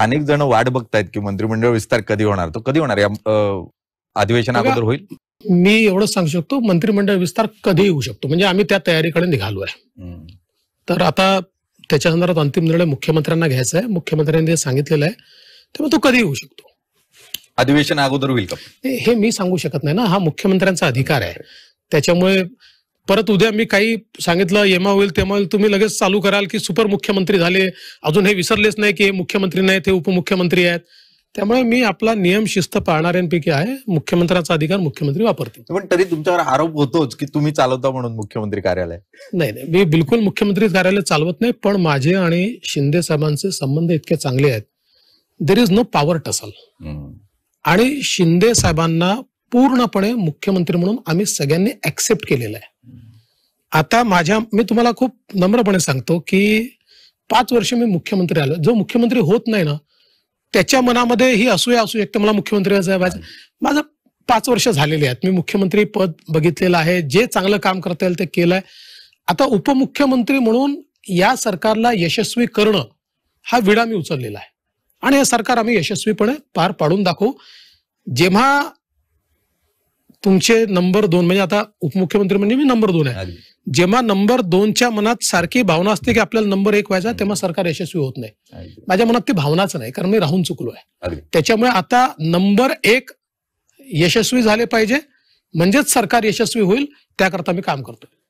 अनेक जण वाट बघतायत की मंत्रिमंडळ विस्तार कधी होणार तो कधी होणार या अधिवेशन अगोदर होईल मी एवढंच सांगू शकतो मंत्रिमंडळ विस्तार कधी होऊ शकतो म्हणजे आम्ही त्या तयारीकडे निघालो आहे तर आता त्याच्या संदर्भात अंतिम निर्णय मुख्यमंत्र्यांना घ्यायचा आहे मुख्यमंत्र्यांनी सांगितलेलं आहे तेव्हा तो कधी होऊ शकतो अधिवेशन अगोदर होईल का हे मी सांगू शकत नाही ना हा मुख्यमंत्र्यांचा अधिकार आहे त्याच्यामुळे परत उद्या मी काही सांगितलं येमा होईल तेव्हा होईल तुम्ही लगेच चालू कराल की सुपर मुख्यमंत्री झाले अजून हे विसरलेच नाही की हे मुख्यमंत्री नाहीत हे उपमुख्यमंत्री आहेत त्यामुळे मी आपला नियम शिस्त पाळणाऱ्यांपैकी आहे मुख्यमंत्र्याचा अधिकार मुख्यमंत्री वापरते पण तरी तुमच्यावर आरोप होतोच की तुम्ही चालवता म्हणून मुख्यमंत्री कार्यालय नाही नाही मी बिलकुल मुख्यमंत्री कार्यालय चालवत नाही पण माझे आणि शिंदे साहेबांचे संबंध इतके चांगले आहेत there is no power tussle आणि शिंदे साहेबांना पूर्णपणे मुख्यमंत्री म्हणून आम्ही सगळ्यांनी ऍक्सेप्ट केलेलं आहे आता माझ्या मी तुम्हाला खूप नम्रपणे सांगतो की पाच वर्ष मी मुख्यमंत्री आलो जो मुख्यमंत्री होत नाही ना त्याच्या मनामध्ये ही असूया असू एक मला मुख्यमंत्री माझं पाच वर्ष झालेले आहेत मी मुख्यमंत्री पद बघितलेलं आहे जे चांगलं काम करता येईल ते केलंय आता उपमुख्यमंत्री म्हणून या सरकारला यशस्वी करणं हा विडा मी उचललेला आहे आणि हे सरकार आम्ही यशस्वीपणे पार पाडून दाखवू जेव्हा तुमचे नंबर दोन म्हणजे आता उपमुख्यमंत्री म्हणजे मी नंबर दोन आहे जेव्हा नंबर दोनच्या मनात सारखी भावना असते की आपल्याला नंबर एक व्हायचा तेव्हा सरकार यशस्वी होत नाही माझ्या मनात ती भावनाच नाही कारण मी राहून चुकलो आहे त्याच्यामुळे आता नंबर एक यशस्वी झाले पाहिजे म्हणजेच सरकार यशस्वी होईल त्याकरता मी काम करतो